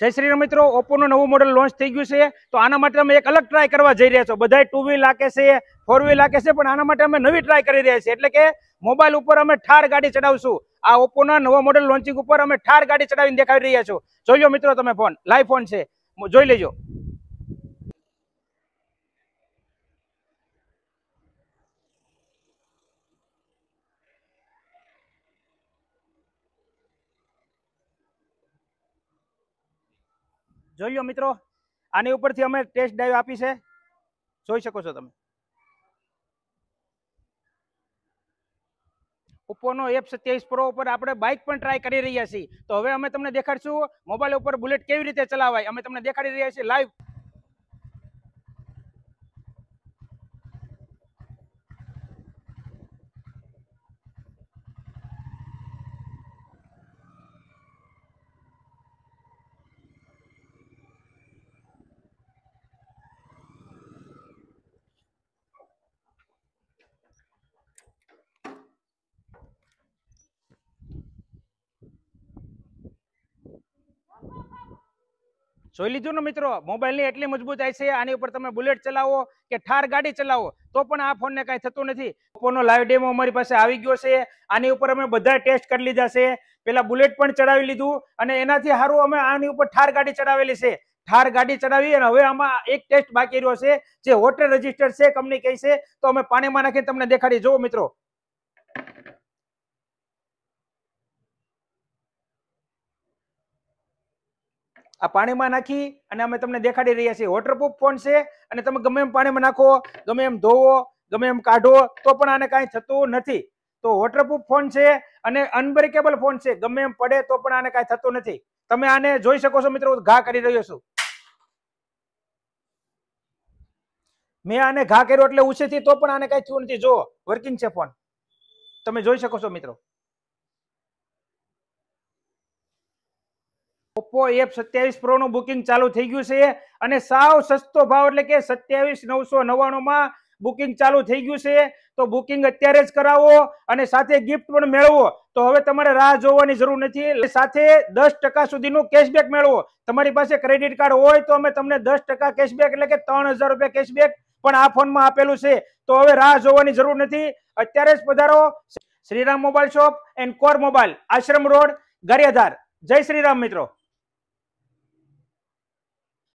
જય શ્રી રામ મિત્રો ઓપ્પોનું નવું મોડલ લોન્ચ થઈ ગયું છે તો આના માટે અમે એક અલગ ટ્રાય કરવા જઈ રહ્યા છો બધા ટુ વ્હીલ લાગે છે ફોર વ્હીલ લાગે છે પણ આના માટે અમે નવી ટ્રાય કરી રહ્યા છીએ એટલે કે મોબાઈલ ઉપર અમે ઠાર ગાડી ચડાવશું આ ઓપ્પોના નવા મોડલ લોન્ચિંગ ઉપર અમે ઠાર ગાડી ચડાવીને દેખાવી રહ્યા છો જોઈ લો મિત્રો તમે ફોન લાઈવ ફોન છે જોઈ લેજો જોઈ લો મિત્રો આની ઉપરથી અમે ટેસ્ટ ડ્રાઈવ આપી છે જોઈ શકો છો તમે ઉપોનો એફ સત્યાવીસ પ્રો ઉપર આપણે બાઇક પણ ટ્રાય કરી રહ્યા છીએ તો હવે અમે તમને દેખાડશું મોબાઈલ ઉપર બુલેટ કેવી રીતે ચલાવાય અમે તમને દેખાડી રહ્યા છીએ લાઈવ જોઈ લીધું ને મિત્રો મોબાઈલની એટલી મજબૂત મજબૂતાઈ છે આની ઉપર તમે બુલેટ ચલાવો કે ઠાર ગાડી ચલાવો તો પણ આ ફોનને કાંઈ થતું નથી ઓપ્પોનો લાઈવ ડેમો અમારી પાસે આવી ગયો છે આની ઉપર અમે બધા ટેસ્ટ કરી લીધા છે પેલા બુલેટ પણ ચડાવી લીધું અને એનાથી સારું અમે આની ઉપર ઠાર ગાડી ચડાવેલી છે ઠાર ગાડી ચડાવી અને હવે આમાં એક ટેસ્ટ બાકી રહ્યો છે જે હોટેલ રજીસ્ટર છે કંપની કહી છે તો અમે પાણીમાં નાખીને તમને દેખાડી જોવો મિત્રો આ પાણીમાં નાખી અને અમે તમને દેખાડી રહ્યા છીએ વોટરપ્રૂફ ફોન છે અને તમે ગમે એમ પાણીમાં નાખો ગમે એમ ધોવો ગમે એમ કાઢો તો પણ આને કાંઈ થતું નથી તો વોટરપ્રૂફ ફોન છે અને અનબ્રેકેબલ ફોન છે ગમે એમ પડે તો પણ આને કાંઈ થતું નથી તમે આને જોઈ શકો છો મિત્રો ઘા કરી રહ્યો છું મેં આને ઘા કર્યો એટલે ઉછેથી તો પણ આને કાંઈ થયું નથી જો વર્કિંગ છે ફોન તમે જોઈ શકો છો મિત્રો ઓપ્પો એફ સત્યાવીસ પ્રો નું બુકિંગ ચાલુ થઈ ગયું છે અને સાવ સસ્તો ભાવ એટલે કે સત્યાવીસ નવસો નવ્વાણુંમાં બુકિંગ ચાલુ થઈ ગયું છે તો બુકિંગ અત્યારે જ કરાવો અને સાથે ગિફ્ટ પણ મેળવો તો હવે તમારે રાહ જોવાની જરૂર નથી સાથે દસ ટકા સુધીનું કેશબેક મેળવો તમારી પાસે ક્રેડિટ કાર્ડ હોય તો અમે તમને દસ ટકા કેશબેક એટલે કે ત્રણ હજાર રૂપિયા કેશબેક પણ આ ફોનમાં આપેલું છે તો હવે રાહ જોવાની જરૂર નથી અત્યારે જ પધારો Shriram mobile shop and core mobile Ashram road Gariyadhar જય શ્રીરામ મિત્રો